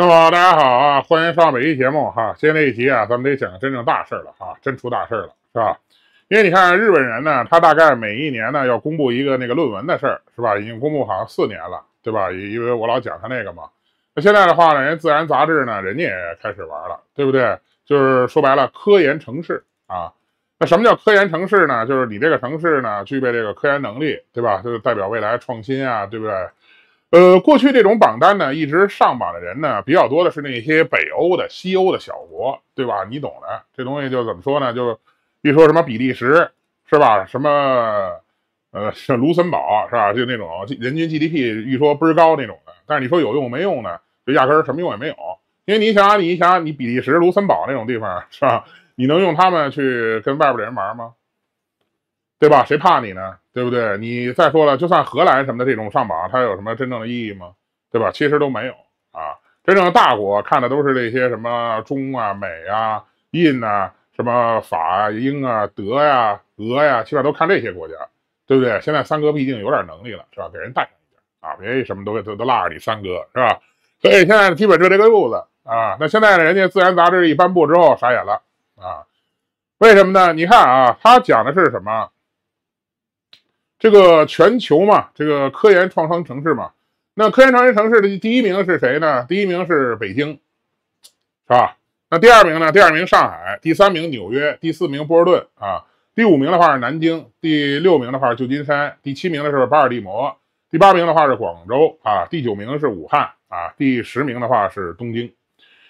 那么大家好啊，欢迎收看本期节目哈。今天这一集啊，咱们得讲真正大事儿了啊，真出大事儿了是吧？因为你看日本人呢，他大概每一年呢要公布一个那个论文的事儿是吧？已经公布好像四年了对吧？因因为我老讲他那个嘛。那现在的话呢，人家《自然》杂志呢，人家也开始玩了，对不对？就是说白了，科研城市啊。那什么叫科研城市呢？就是你这个城市呢，具备这个科研能力，对吧？就是代表未来创新啊，对不对？呃，过去这种榜单呢，一直上榜的人呢比较多的是那些北欧的、西欧的小国，对吧？你懂的，这东西就怎么说呢？就一说什么比利时，是吧？什么呃，像卢森堡，是吧？就那种人均 GDP 一说倍儿高那种的。但是你说有用没用呢？就压根儿什么用也没有，因为你想，你想想，你比利时、卢森堡那种地方，是吧？你能用他们去跟外边的人玩吗？对吧？谁怕你呢？对不对？你再说了，就算荷兰什么的这种上榜，它有什么真正的意义吗？对吧？其实都没有啊。真正的大国看的都是这些什么中啊、美啊、印啊、什么法啊、英啊、德呀、俄呀，基本都看这些国家，对不对？现在三哥毕竟有点能力了，是吧？给人带上一点啊，别什么都都都落着你三哥，是吧？所以现在基本就这个路子啊。那现在人家《自然》杂志一颁布之后，傻眼了啊。为什么呢？你看啊，他讲的是什么？这个全球嘛，这个科研创伤城市嘛，那科研创新城市的第一名是谁呢？第一名是北京，是吧？那第二名呢？第二名上海，第三名纽约，第四名波士顿啊，第五名的话是南京，第六名的话是旧金山，第七名的是巴尔的摩，第八名的话是广州啊，第九名是武汉啊，第十名的话是东京。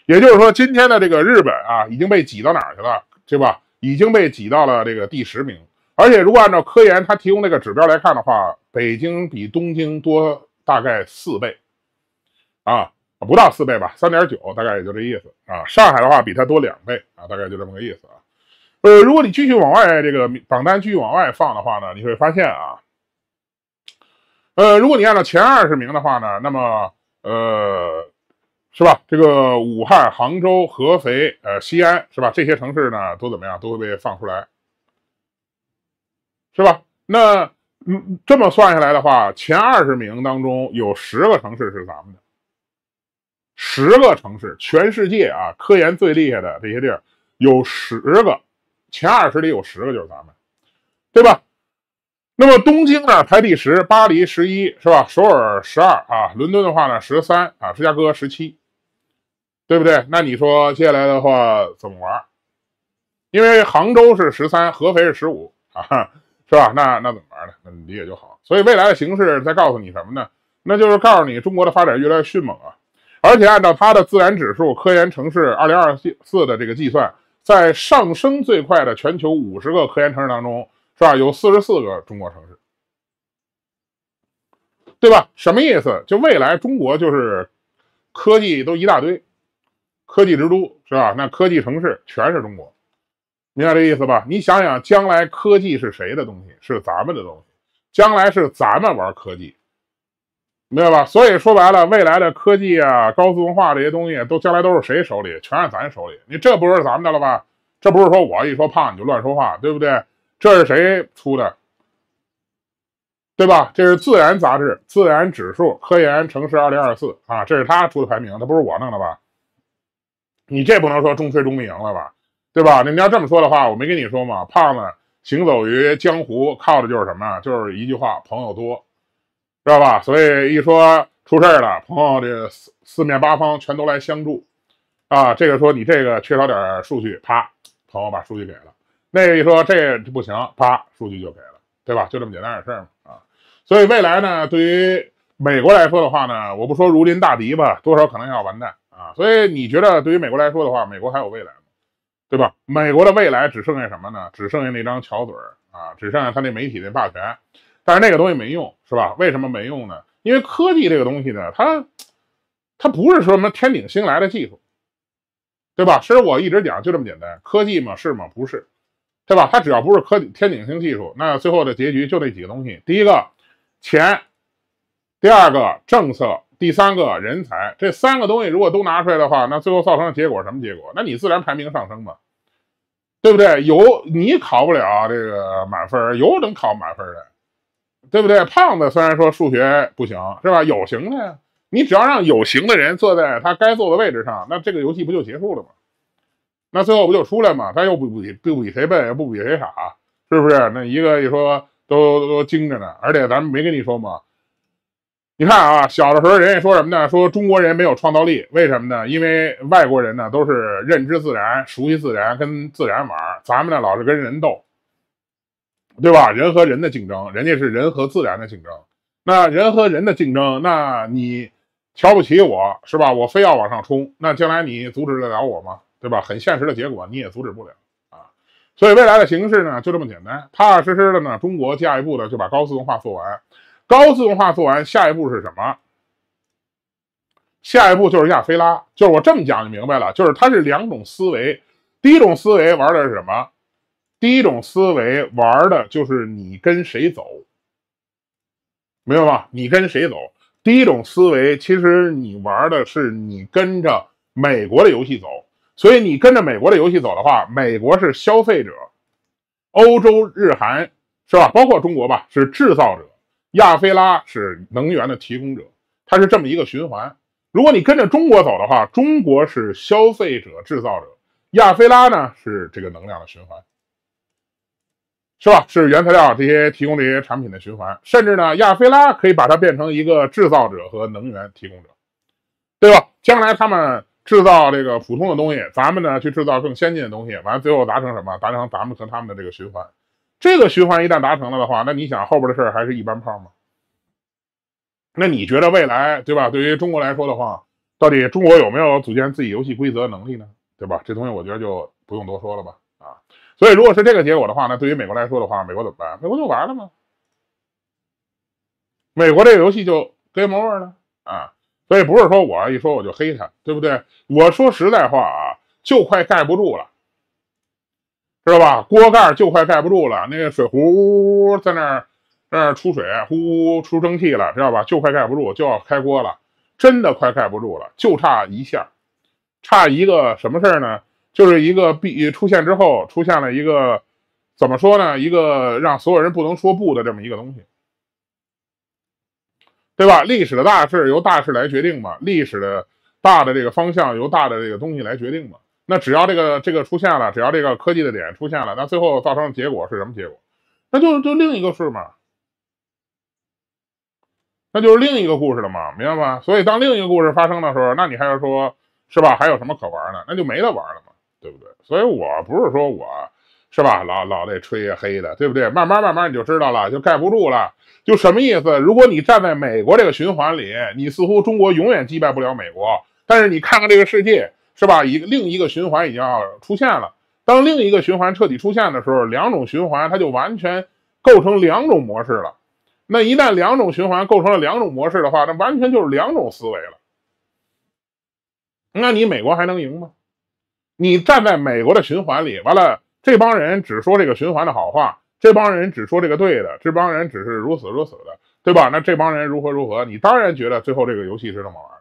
也就是说，今天的这个日本啊，已经被挤到哪去了？对吧？已经被挤到了这个第十名。而且，如果按照科研他提供那个指标来看的话，北京比东京多大概四倍，啊，不到四倍吧，三点九，大概也就这意思啊。上海的话比它多两倍啊，大概就这么个意思啊。呃，如果你继续往外这个榜单继续往外放的话呢，你会发现啊，呃，如果你按照前二十名的话呢，那么呃，是吧？这个武汉、杭州、合肥、呃，西安，是吧？这些城市呢都怎么样？都会被放出来。是吧？那嗯，这么算下来的话，前二十名当中有十个城市是咱们的，十个城市，全世界啊，科研最厉害的这些地儿有十个，前二十里有十个就是咱们，对吧？那么东京呢排第十，巴黎十一是吧？首尔十二啊，伦敦的话呢十三啊，芝加哥十七，对不对？那你说接下来的话怎么玩？因为杭州是十三，合肥是十五啊。是吧？那那怎么玩呢？那理解就好。所以未来的形势在告诉你什么呢？那就是告诉你中国的发展越来越迅猛啊！而且按照它的自然指数、科研城市二零二四的这个计算，在上升最快的全球五十个科研城市当中，是吧？有四十四个中国城市，对吧？什么意思？就未来中国就是科技都一大堆，科技之都是吧？那科技城市全是中国。明白这意思吧？你想想，将来科技是谁的东西？是咱们的东西。将来是咱们玩科技，明白吧？所以说白了，未来的科技啊、高速文化这些东西，都将来都是谁手里？全是咱手里。你这不是咱们的了吧？这不是说我一说胖你就乱说话，对不对？这是谁出的？对吧？这是《自然》杂志，《自然》指数，科研城市二零二四啊，这是他出的排名，他不是我弄的吧？你这不能说中吹中立赢了吧？对吧？那你要这么说的话，我没跟你说嘛？胖子行走于江湖，靠的就是什么？就是一句话，朋友多，知道吧？所以一说出事儿了，朋友这四四面八方全都来相助啊！这个说你这个缺少点数据，啪，朋友把数据给了；那个一说这不行，啪，数据就给了，对吧？就这么简单点事儿嘛啊！所以未来呢，对于美国来说的话呢，我不说如临大敌吧，多少可能要完蛋啊！所以你觉得对于美国来说的话，美国还有未来？对吧？美国的未来只剩下什么呢？只剩下那张巧嘴啊，只剩下他那媒体的霸权。但是那个东西没用，是吧？为什么没用呢？因为科技这个东西呢，它它不是说什么天顶星来的技术，对吧？其实我一直讲就这么简单，科技嘛是吗？不是，对吧？它只要不是科技天顶星技术，那最后的结局就那几个东西：第一个钱，第二个政策。第三个人才，这三个东西如果都拿出来的话，那最后造成的结果什么结果？那你自然排名上升嘛，对不对？有你考不了这个满分，有能考满分的，对不对？胖子虽然说数学不行，是吧？有行的，呀，你只要让有行的人坐在他该坐的位置上，那这个游戏不就结束了吗？那最后不就出来嘛？他又不比不比谁笨，也不比谁傻，是不是？那一个一说都都精着呢，而且咱们没跟你说吗？你看啊，小的时候人家说什么呢？说中国人没有创造力，为什么呢？因为外国人呢都是认知自然、熟悉自然、跟自然玩，咱们呢老是跟人斗，对吧？人和人的竞争，人家是人和自然的竞争。那人和人的竞争，那你瞧不起我是吧？我非要往上冲，那将来你阻止得了我吗？对吧？很现实的结果你也阻止不了啊。所以未来的形势呢就这么简单，踏踏实实的呢，中国下一步的就把高自动化做完。高自动化做完，下一步是什么？下一步就是亚非拉。就是我这么讲就明白了。就是它是两种思维，第一种思维玩的是什么？第一种思维玩的就是你跟谁走，明白吧？你跟谁走？第一种思维其实你玩的是你跟着美国的游戏走。所以你跟着美国的游戏走的话，美国是消费者，欧洲、日韩是吧？包括中国吧，是制造者。亚非拉是能源的提供者，它是这么一个循环。如果你跟着中国走的话，中国是消费者制造者，亚非拉呢是这个能量的循环，是吧？是原材料这些提供这些产品的循环，甚至呢，亚非拉可以把它变成一个制造者和能源提供者，对吧？将来他们制造这个普通的东西，咱们呢去制造更先进的东西，完最后达成什么？达成咱们和他们的这个循环。这个循环一旦达成了的话，那你想后边的事儿还是一般炮吗？那你觉得未来，对吧？对于中国来说的话，到底中国有没有组建自己游戏规则能力呢？对吧？这东西我觉得就不用多说了吧。啊，所以如果是这个结果的话呢，对于美国来说的话，美国怎么办？美国就完了吗？美国这个游戏就 game over 了啊！所以不是说我一说我就黑他，对不对？我说实在话啊，就快盖不住了。知道吧？锅盖就快盖不住了，那个水壶在那儿在那儿出水，呼呼出蒸汽了，知道吧？就快盖不住，就要开锅了，真的快盖不住了，就差一下，差一个什么事儿呢？就是一个必出现之后，出现了一个怎么说呢？一个让所有人不能说不的这么一个东西，对吧？历史的大事由大事来决定嘛，历史的大的这个方向由大的这个东西来决定嘛。那只要这个这个出现了，只要这个科技的点出现了，那最后造成的结果是什么结果？那就是就另一个事嘛，那就是另一个故事了嘛，明白吗？所以当另一个故事发生的时候，那你还要说是吧？还有什么可玩的？那就没得玩了嘛，对不对？所以我不是说我是吧，老老那吹黑的，对不对？慢慢慢慢你就知道了，就盖不住了，就什么意思？如果你站在美国这个循环里，你似乎中国永远击败不了美国，但是你看看这个世界。是吧？一另一个循环已经要出现了。当另一个循环彻底出现的时候，两种循环它就完全构成两种模式了。那一旦两种循环构成了两种模式的话，那完全就是两种思维了。那你美国还能赢吗？你站在美国的循环里，完了，这帮人只说这个循环的好话，这帮人只说这个对的，这帮人只是如此如此的，对吧？那这帮人如何如何？你当然觉得最后这个游戏是这么玩。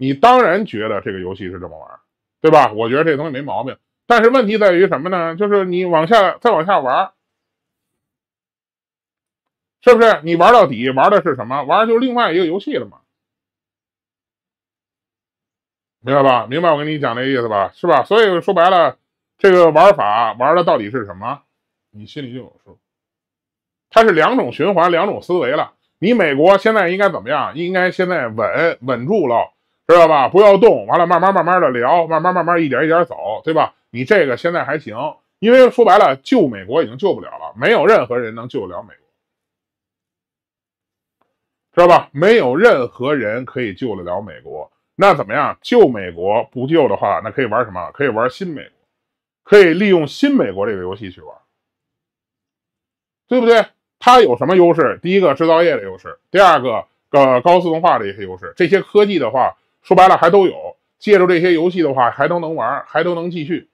你当然觉得这个游戏是这么玩，对吧？我觉得这东西没毛病。但是问题在于什么呢？就是你往下再往下玩，是不是？你玩到底玩的是什么？玩的就是另外一个游戏了嘛，明白吧？明白我跟你讲这意思吧，是吧？所以说白了，这个玩法玩的到底是什么？你心里就有数。它是两种循环，两种思维了。你美国现在应该怎么样？应该现在稳稳住了。知道吧？不要动，完了慢慢慢慢的聊，慢慢慢慢一点一点走，对吧？你这个现在还行，因为说白了救美国已经救不了了，没有任何人能救得了美国，知道吧？没有任何人可以救得了美国。那怎么样？救美国不救的话，那可以玩什么？可以玩新美国，可以利用新美国这个游戏去玩，对不对？它有什么优势？第一个制造业的优势，第二个呃高自动化的一些优势，这些科技的话。说白了还都有，借助这些游戏的话，还都能玩，还都能继续，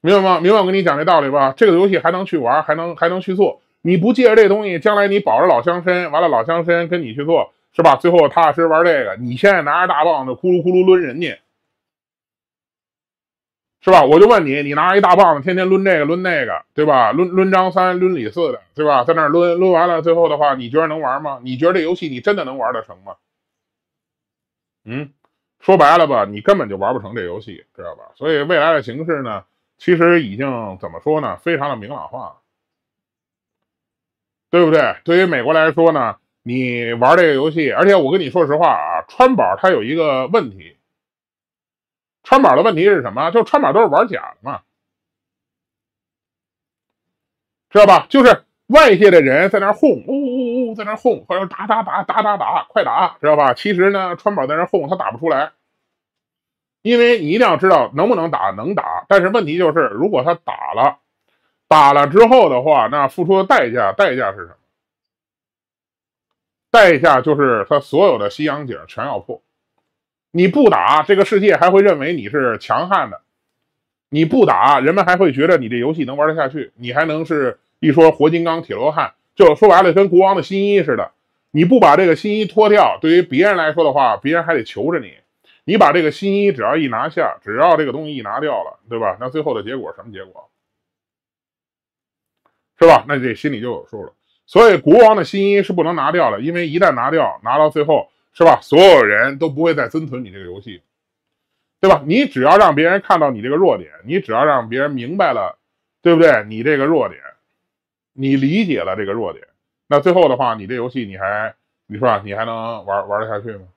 明白吗？明白，我跟你讲这道理吧，这个游戏还能去玩，还能还能去做。你不借着这东西，将来你保着老乡绅，完了老乡绅跟你去做，是吧？最后踏踏实实玩这个，你现在拿着大棒子，咕噜咕噜抡人家。是吧？我就问你，你拿一大棒子，天天抡这个抡那个，对吧？抡抡张三，抡李四的，对吧？在那抡，抡完了，最后的话，你觉得能玩吗？你觉得这游戏，你真的能玩得成吗？嗯，说白了吧，你根本就玩不成这游戏，知道吧？所以未来的形势呢，其实已经怎么说呢？非常的明朗化，对不对？对于美国来说呢，你玩这个游戏，而且我跟你说实话啊，川宝它有一个问题。川宝的问题是什么？就是川宝都是玩假的嘛，知道吧？就是外界的人在那哄，呜呜呜，在那哄，或者打打打打打打，快打，知道吧？其实呢，川宝在那哄，他打不出来，因为你一定要知道能不能打，能打。但是问题就是，如果他打了，打了之后的话，那付出的代价，代价是什么？代价就是他所有的西洋景全要破。你不打，这个世界还会认为你是强悍的；你不打，人们还会觉得你这游戏能玩得下去。你还能是一说活金刚、铁罗汉，就说白了跟国王的新衣似的。你不把这个新衣脱掉，对于别人来说的话，别人还得求着你。你把这个新衣只要一拿下，只要这个东西一拿掉了，对吧？那最后的结果什么结果？是吧？那这心里就有数了。所以国王的新衣是不能拿掉的，因为一旦拿掉，拿到最后。是吧？所有人都不会再遵从你这个游戏，对吧？你只要让别人看到你这个弱点，你只要让别人明白了，对不对？你这个弱点，你理解了这个弱点，那最后的话，你这游戏你还你说啊，你还能玩玩得下去吗？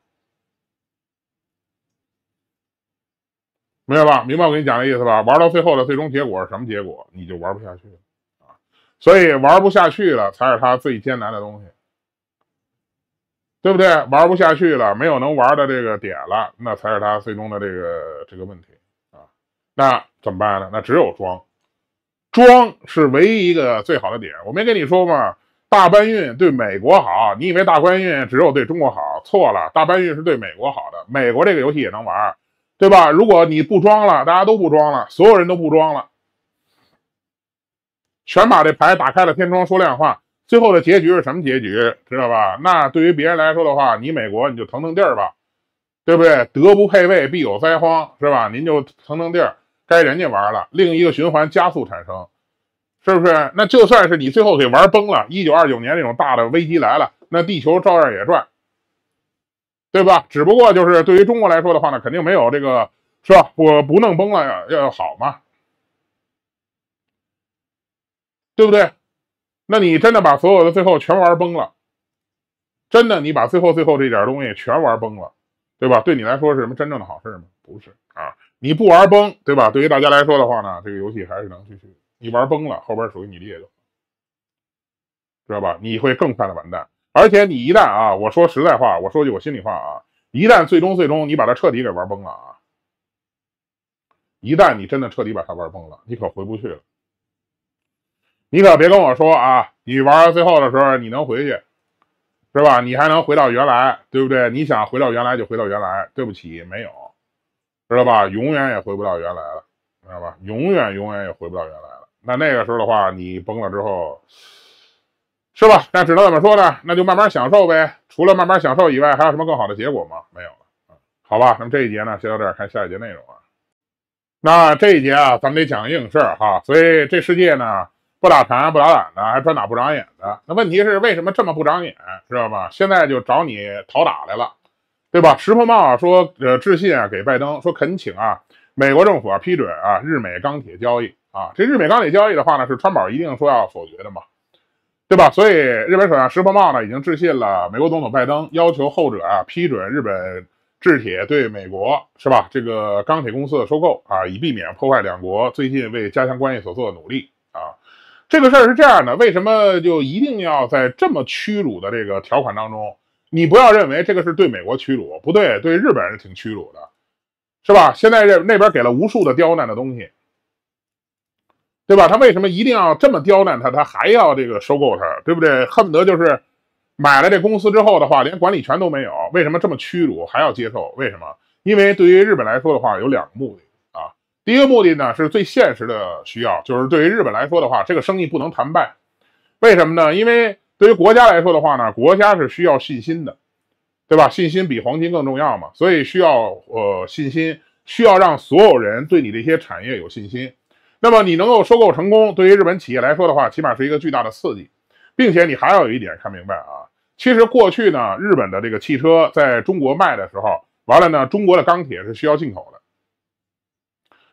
明白吧？明白我跟你讲的意思吧？玩到最后的最终结果是什么结果？你就玩不下去了啊！所以玩不下去了才是他最艰难的东西。对不对？玩不下去了，没有能玩的这个点了，那才是他最终的这个这个问题啊。那怎么办呢？那只有装，装是唯一一个最好的点。我没跟你说吗？大搬运对美国好，你以为大搬运只有对中国好？错了，大搬运是对美国好的。美国这个游戏也能玩，对吧？如果你不装了，大家都不装了，所有人都不装了，全把这牌打开了天窗说亮话。最后的结局是什么结局？知道吧？那对于别人来说的话，你美国你就腾腾地儿吧，对不对？德不配位，必有灾荒，是吧？您就腾腾地儿，该人家玩了。另一个循环加速产生，是不是？那就算是你最后给玩崩了，一九二九年那种大的危机来了，那地球照样也转，对吧？只不过就是对于中国来说的话呢，肯定没有这个，是吧？我不弄崩了要要好嘛，对不对？那你真的把所有的最后全玩崩了，真的你把最后最后这点东西全玩崩了，对吧？对你来说是什么真正的好事吗？不是啊，你不玩崩，对吧？对于大家来说的话呢，这个游戏还是能继续。你玩崩了，后边属于你劣的，知道吧？你会更快的完蛋。而且你一旦啊，我说实在话，我说句我心里话啊，一旦最终最终你把它彻底给玩崩了啊，一旦你真的彻底把它玩崩了，你可回不去了。你可别跟我说啊！你玩到最后的时候，你能回去是吧？你还能回到原来，对不对？你想回到原来就回到原来。对不起，没有，知道吧？永远也回不到原来了，知道吧？永远永远也回不到原来了。那那个时候的话，你崩了之后，是吧？那只能怎么说呢？那就慢慢享受呗。除了慢慢享受以外，还有什么更好的结果吗？没有了，嗯，好吧。那么这一节呢，先到这儿，看下一节内容啊。那这一节啊，咱们得讲硬事儿哈。所以这世界呢。不打残不打懒的，还专打不长眼的。那问题是为什么这么不长眼，知道吧？现在就找你讨打来了，对吧？石破茂说，呃，致信啊，给拜登说恳请啊，美国政府啊批准啊日美钢铁交易啊。这日美钢铁交易的话呢，是川宝一定说要否决的嘛，对吧？所以日本首相石破茂呢已经致信了美国总统拜登，要求后者啊批准日本制铁对美国是吧这个钢铁公司的收购啊，以避免破坏两国最近为加强关系所做的努力啊。这个事儿是这样的，为什么就一定要在这么屈辱的这个条款当中？你不要认为这个是对美国屈辱，不对，对日本人挺屈辱的，是吧？现在这那边给了无数的刁难的东西，对吧？他为什么一定要这么刁难他？他还要这个收购他，对不对？恨不得就是买了这公司之后的话，连管理权都没有。为什么这么屈辱还要接受？为什么？因为对于日本来说的话，有两个目的。第一个目的呢，是最现实的需要，就是对于日本来说的话，这个生意不能谈败，为什么呢？因为对于国家来说的话呢，国家是需要信心的，对吧？信心比黄金更重要嘛，所以需要呃信心，需要让所有人对你的一些产业有信心。那么你能够收购成功，对于日本企业来说的话，起码是一个巨大的刺激，并且你还要有一点看明白啊，其实过去呢，日本的这个汽车在中国卖的时候，完了呢，中国的钢铁是需要进口的。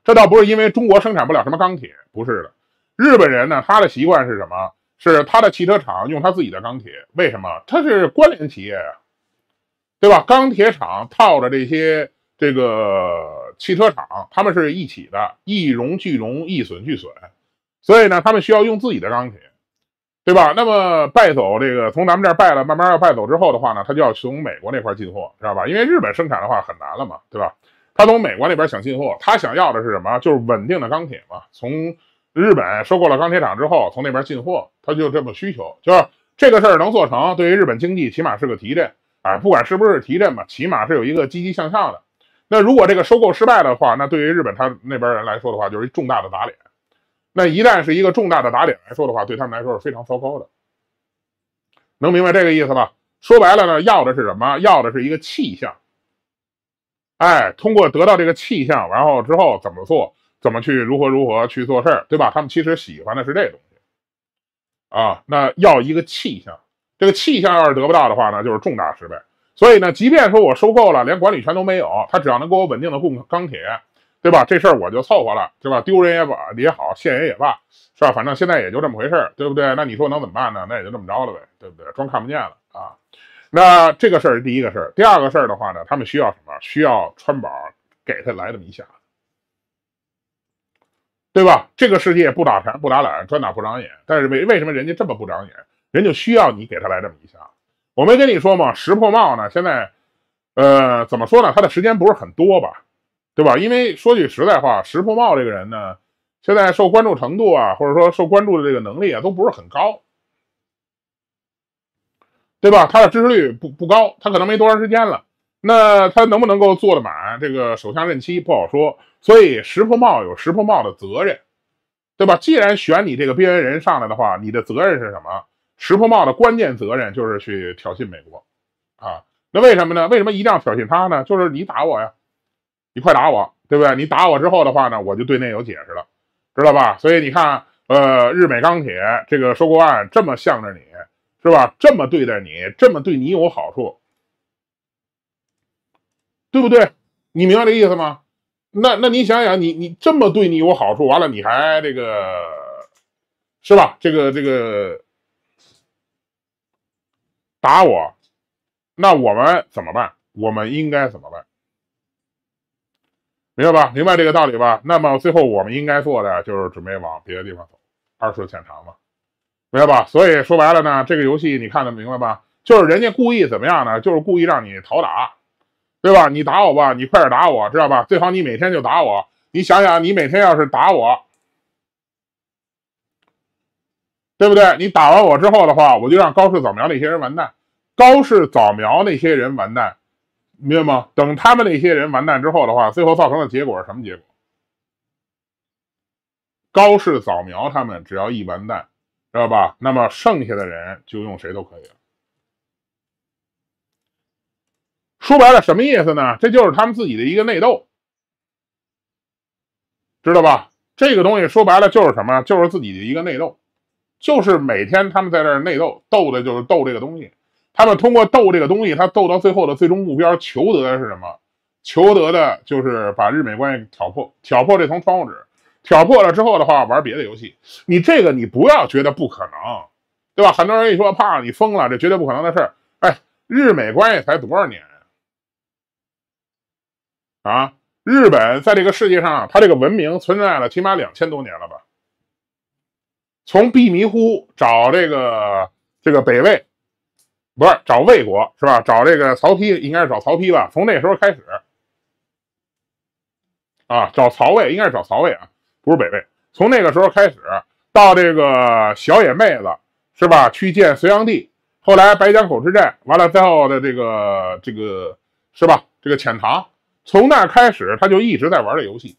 这倒不是因为中国生产不了什么钢铁，不是的。日本人呢，他的习惯是什么？是他的汽车厂用他自己的钢铁。为什么？他是关联企业呀，对吧？钢铁厂套着这些这个汽车厂，他们是一起的，一荣俱荣，一损俱损。所以呢，他们需要用自己的钢铁，对吧？那么败走这个从咱们这儿败了，慢慢要败走之后的话呢，他就要从美国那块进货，知道吧？因为日本生产的话很难了嘛，对吧？他从美国那边想进货，他想要的是什么？就是稳定的钢铁嘛。从日本收购了钢铁厂之后，从那边进货，他就这么需求。就是这个事儿能做成，对于日本经济起码是个提振。哎，不管是不是提振吧，起码是有一个积极向上的。那如果这个收购失败的话，那对于日本他那边人来说的话，就是重大的打脸。那一旦是一个重大的打脸来说的话，对他们来说是非常糟糕的。能明白这个意思吧？说白了呢，要的是什么？要的是一个气象。哎，通过得到这个气象，然后之后怎么做，怎么去如何如何去做事儿，对吧？他们其实喜欢的是这东西，啊，那要一个气象，这个气象要是得不到的话呢，就是重大失败。所以呢，即便说我收购了，连管理权都没有，他只要能给我稳定的供钢铁，对吧？这事儿我就凑合了，对吧？丢人也罢，也好，现人也罢，是吧？反正现在也就这么回事儿，对不对？那你说能怎么办呢？那也就这么着了呗，对不对？装看不见了啊。那这个事儿是第一个事儿，第二个事儿的话呢，他们需要什么？需要川宝给他来这么一下，对吧？这个世界不打馋不打懒，专打不长眼。但是为为什么人家这么不长眼？人就需要你给他来这么一下。我没跟你说吗？石破茂呢，现在，呃，怎么说呢？他的时间不是很多吧，对吧？因为说句实在话，石破茂这个人呢，现在受关注程度啊，或者说受关注的这个能力啊，都不是很高。对吧？他的支持率不不高，他可能没多长时间了。那他能不能够做得满这个首相任期不好说。所以石破茂有石破茂的责任，对吧？既然选你这个边缘人上来的话，你的责任是什么？石破茂的关键责任就是去挑衅美国啊。那为什么呢？为什么一定要挑衅他呢？就是你打我呀，你快打我，对不对？你打我之后的话呢，我就对内有解释了，知道吧？所以你看，呃，日美钢铁这个收购案这么向着你。是吧？这么对待你，这么对你有好处，对不对？你明白这意思吗？那那你想想，你你这么对你有好处，完了你还这个，是吧？这个这个打我，那我们怎么办？我们应该怎么办？明白吧？明白这个道理吧？那么最后我们应该做的就是准备往别的地方走，二次浅尝嘛。明白吧？所以说白了呢，这个游戏你看得明白吧？就是人家故意怎么样呢？就是故意让你讨打，对吧？你打我吧，你快点打我，知道吧？最好你每天就打我，你想想，你每天要是打我，对不对？你打完我之后的话，我就让高氏早苗那些人完蛋，高氏早苗那些人完蛋，明白吗？等他们那些人完蛋之后的话，最后造成的结果是什么结果？高氏早苗他们只要一完蛋。知道吧？那么剩下的人就用谁都可以了。说白了，什么意思呢？这就是他们自己的一个内斗，知道吧？这个东西说白了就是什么？就是自己的一个内斗，就是每天他们在这儿内斗，斗的就是斗这个东西。他们通过斗这个东西，他斗到最后的最终目标，求得的是什么？求得的就是把日美关系挑破，挑破这层窗户纸。挑破了之后的话，玩别的游戏，你这个你不要觉得不可能，对吧？很多人一说怕你疯了，这绝对不可能的事儿。哎，日美关系才多少年啊？日本在这个世界上，它这个文明存在了起码两千多年了吧？从毕迷糊找这个这个北魏，不是找魏国是吧？找这个曹丕，应该是找曹丕吧？从那时候开始啊，找曹魏，应该是找曹魏啊。不是北魏，从那个时候开始到这个小野妹子是吧？去见隋炀帝，后来白江口之战，完了最后的这个这个是吧？这个遣唐，从那开始他就一直在玩这游戏，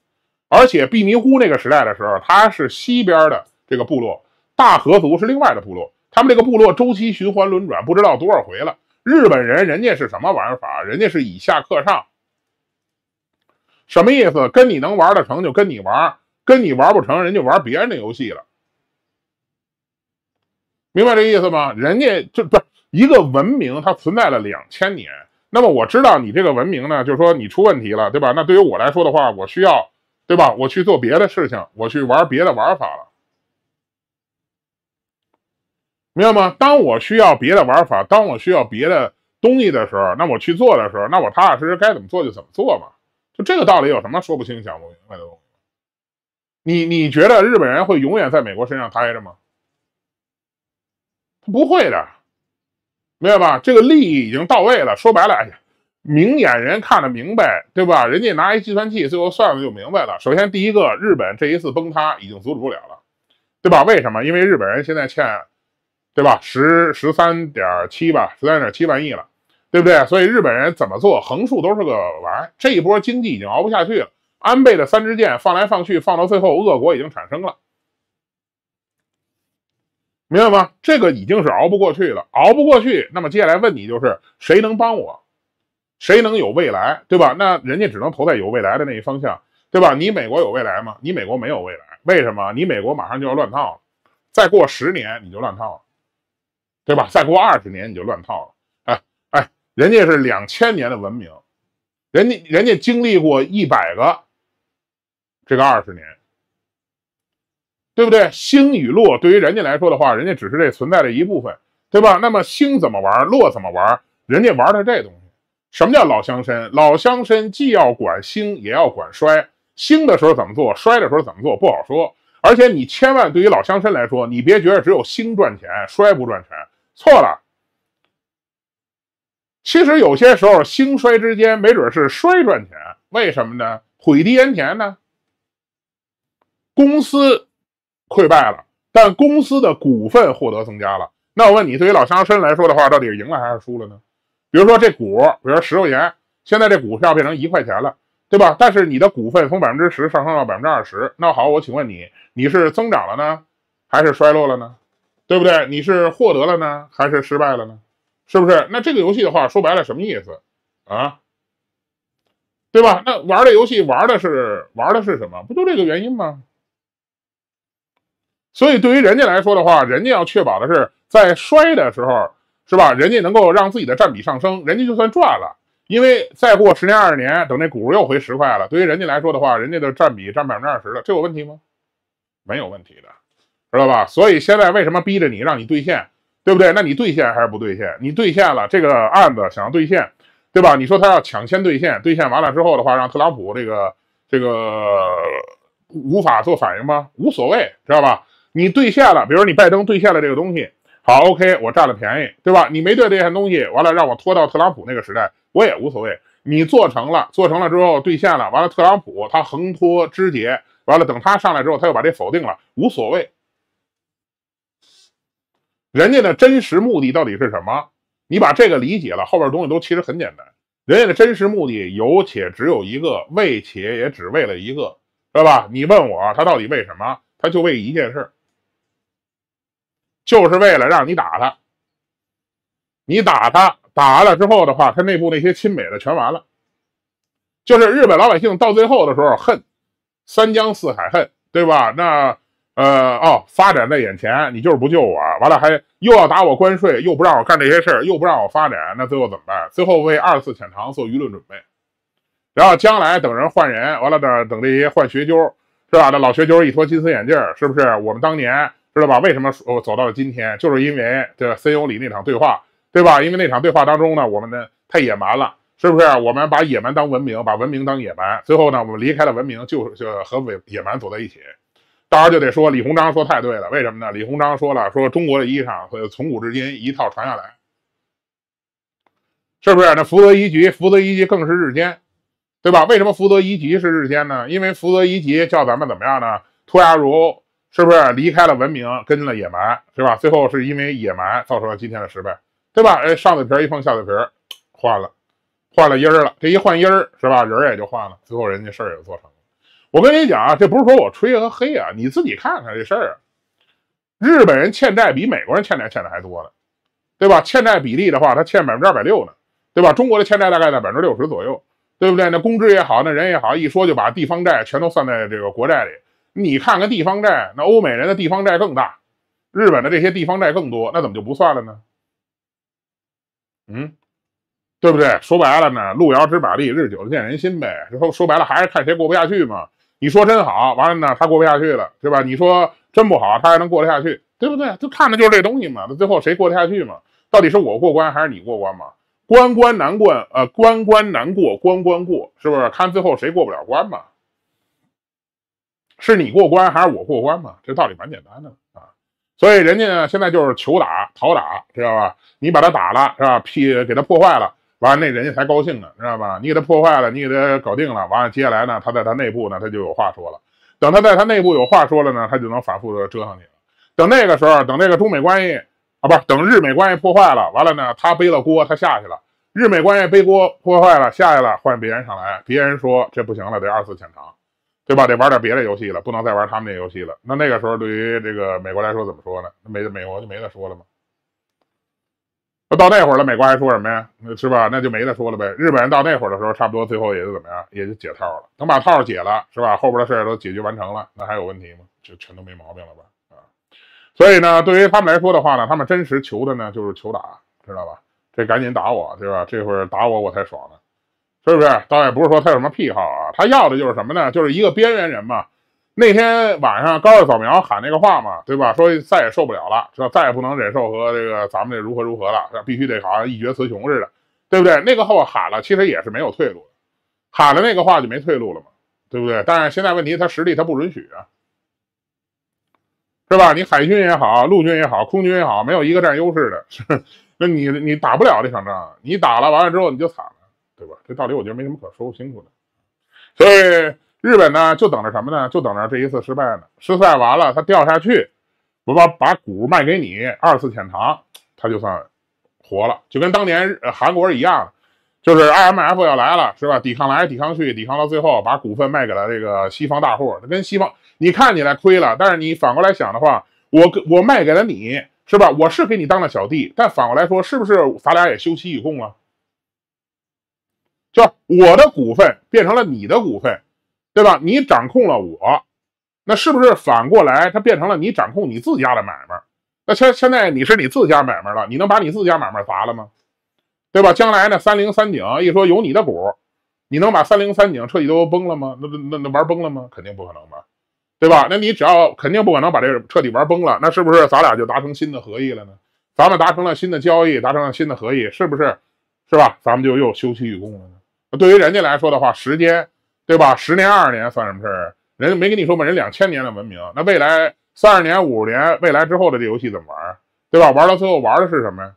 而且毕尼糊那个时代的时候，他是西边的这个部落，大和族是另外的部落，他们这个部落周期循环轮转，不知道多少回了。日本人人家是什么玩法？人家是以下克上，什么意思？跟你能玩的成就跟你玩。跟你玩不成，人家玩别人的游戏了，明白这意思吗？人家就是一个文明，它存在了两千年。那么我知道你这个文明呢，就是说你出问题了，对吧？那对于我来说的话，我需要，对吧？我去做别的事情，我去玩别的玩法了，明白吗？当我需要别的玩法，当我需要别的东西的时候，那我去做的时候，那我踏踏实实该怎么做就怎么做嘛，就这个道理，有什么说不清、讲不明白的东西？你你觉得日本人会永远在美国身上待着吗？不会的，明白吧？这个利益已经到位了。说白了，哎呀，明眼人看得明白，对吧？人家拿一计算器，最后算了就明白了。首先，第一个，日本这一次崩塌已经阻止不了了，对吧？为什么？因为日本人现在欠，对吧？十十三点七吧，十三点七万亿了，对不对？所以日本人怎么做，横竖都是个玩儿。这一波经济已经熬不下去了。安倍的三支箭放来放去，放到最后，恶果已经产生了，明白吗？这个已经是熬不过去了，熬不过去。那么接下来问你就是，谁能帮我？谁能有未来，对吧？那人家只能投在有未来的那一方向，对吧？你美国有未来吗？你美国没有未来，为什么？你美国马上就要乱套了，再过十年你就乱套了，对吧？再过二十年你就乱套了，哎哎，人家是两千年的文明，人家人家经历过一百个。这个二十年，对不对？兴与落，对于人家来说的话，人家只是这存在的一部分，对吧？那么兴怎么玩，落怎么玩，人家玩的这东西，什么叫老乡绅？老乡绅既要管兴，也要管衰。兴的时候怎么做，衰的时候怎么做，不好说。而且你千万对于老乡绅来说，你别觉得只有兴赚钱，衰不赚钱，错了。其实有些时候兴衰之间，没准是衰赚钱，为什么呢？毁地延田呢？公司溃败了，但公司的股份获得增加了。那我问你，对于老乡绅来说的话，到底是赢了还是输了呢？比如说这股，比如说十块钱，现在这股票变成一块钱了，对吧？但是你的股份从百分之十上升到百分之二十。那好，我请问你，你是增长了呢，还是衰落了呢？对不对？你是获得了呢，还是失败了呢？是不是？那这个游戏的话，说白了什么意思啊？对吧？那玩这游戏玩的是玩的是什么？不就这个原因吗？所以对于人家来说的话，人家要确保的是在摔的时候，是吧？人家能够让自己的占比上升，人家就算赚了。因为再过十年二十年，等那股又回十块了，对于人家来说的话，人家的占比占百分之二十了，这有问题吗？没有问题的，知道吧？所以现在为什么逼着你让你兑现，对不对？那你兑现还是不兑现？你兑现了，这个案子想要兑现，对吧？你说他要抢先兑现，兑现完了之后的话，让特朗普这个这个无法做反应吗？无所谓，知道吧？你兑现了，比如你拜登兑现了这个东西，好，OK，我占了便宜，对吧？你没兑现东西，完了让我拖到特朗普那个时代，我也无所谓。你做成了，做成了之后兑现了，完了特朗普他横拖肢节，完了等他上来之后，他又把这否定了，无所谓。人家的真实目的到底是什么？你把这个理解了，后边东西都其实很简单。人家的真实目的有且只有一个，为且也只为了一个，知道吧？你问我他到底为什么？他就为一件事儿。就是为了让你打他，你打他，打完了之后的话，他内部那些亲美的全完了。就是日本老百姓到最后的时候恨，三江四海恨，对吧？那呃哦，发展在眼前，你就是不救我，完了还又要打我关税，又不让我干这些事儿，又不让我发展，那最后怎么办？最后为二次潜藏做舆论准备，然后将来等人换人，完了的等这些换学究，是吧？那老学究一脱金丝眼镜，是不是我们当年？知道吧？为什么我走到了今天，就是因为这 C o 里那场对话，对吧？因为那场对话当中呢，我们呢太野蛮了，是不是？我们把野蛮当文明，把文明当野蛮，最后呢，我们离开了文明，就就和野野蛮走在一起。到时候就得说李鸿章说太对了，为什么呢？李鸿章说了，说中国的衣裳从古至今一套传下来，是不是？那福泽谕集，福泽谕集更是日间，对吧？为什么福泽谕集是日间呢？因为福泽谕集叫咱们怎么样呢？脱亚入欧。是不是离开了文明，跟了野蛮，是吧？最后是因为野蛮造成了今天的失败，对吧？哎，上嘴皮一碰下嘴皮，换了，换了音儿了。这一换音儿，是吧？人也就换了，最后人家事儿也做成了。我跟你讲啊，这不是说我吹和黑啊，你自己看看这事儿啊。日本人欠债比美国人欠债欠的还多呢，对吧？欠债比例的话，他欠百分之二百六呢，对吧？中国的欠债大概在百分之六十左右，对不对？那公资也好，那人也好，一说就把地方债全都算在这个国债里。你看看地方债，那欧美人的地方债更大，日本的这些地方债更多，那怎么就不算了呢？嗯，对不对？说白了呢，路遥知马力，日久见人心呗。说说白了，还是看谁过不下去嘛。你说真好，完了呢，他过不下去了，对吧？你说真不好，他还能过得下去，对不对？就看的就是这东西嘛。那最后谁过得下去嘛？到底是我过关还是你过关嘛？关关难关呃，关关难过，关关过，是不是？看最后谁过不了关嘛？是你过关还是我过关嘛？这道理蛮简单的啊，所以人家呢现在就是求打、讨打，知道吧？你把他打了是吧？屁给他破坏了，完了那人家才高兴呢，知道吧？你给他破坏了，你给他搞定了，完了接下来呢，他在他内部呢，他就有话说了。等他在他内部有话说了呢，他就能反复的折腾你了。等那个时候，等那个中美关系啊，不等日美关系破坏了，完了呢，他背了锅，他下去了。日美关系背锅破坏了，下去了，换别人上来，别人说这不行了，得二次牵肠。对吧？得玩点别的游戏了，不能再玩他们那游戏了。那那个时候对于这个美国来说怎么说呢？美美国就没得说了嘛。那到那会儿了，美国还说什么呀？是吧？那就没得说了呗。日本人到那会儿的时候，差不多最后也就怎么样，也就解套了。等把套解了，是吧？后边的事儿都解决完成了，那还有问题吗？就全都没毛病了吧？啊！所以呢，对于他们来说的话呢，他们真实求的呢，就是求打，知道吧？这赶紧打我，对吧？这会儿打我我才爽呢。是不是？倒也不是说他有什么癖好啊，他要的就是什么呢？就是一个边缘人嘛。那天晚上高二扫描喊那个话嘛，对吧？说再也受不了了，说再也不能忍受和这个咱们这如何如何了，必须得好像一决雌雄似的，对不对？那个后喊了，其实也是没有退路的，喊了那个话就没退路了嘛，对不对？但是现在问题，他实力他不允许啊，是吧？你海军也好，陆军也好，空军也好，没有一个占优势的，那你你打不了这场仗，你打了完了之后你就惨。对吧？这道理我觉得没什么可说不清楚的。所以日本呢，就等着什么呢？就等着这一次失败呢。失败完了，它掉下去，我把把股卖给你，二次潜藏，它就算活了。就跟当年韩国一样，就是 IMF 要来了，是吧？抵抗来，抵抗去，抵抗到最后，把股份卖给了这个西方大户。跟西方，你看起来亏了，但是你反过来想的话，我我卖给了你，是吧？我是给你当了小弟，但反过来说，是不是咱俩也休戚与共了？就我的股份变成了你的股份，对吧？你掌控了我，那是不是反过来，它变成了你掌控你自家的买卖？那现现在你是你自家买卖了，你能把你自家买卖砸了吗？对吧？将来呢，三零三井一说有你的股，你能把三零三井彻底都崩了吗？那那那玩崩了吗？肯定不可能吧，对吧？那你只要肯定不可能把这彻底玩崩了，那是不是咱俩就达成新的合意了呢？咱们达成了新的交易，达成了新的合意，是不是？是吧？咱们就又休戚与共了呢？对于人家来说的话，时间，对吧？十年、二十年算什么事儿？人没跟你说吗？人两千年的文明，那未来三十年、五十年，未来之后的这游戏怎么玩对吧？玩到最后玩的是什么呀？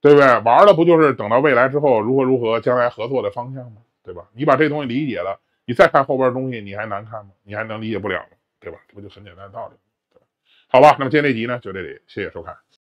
对不对？玩的不就是等到未来之后如何如何，将来合作的方向吗？对吧？你把这东西理解了，你再看后边东西，你还难看吗？你还能理解不了吗？对吧？这不就很简单的道理？好吧，那么今天这集呢，就这里，谢谢收看。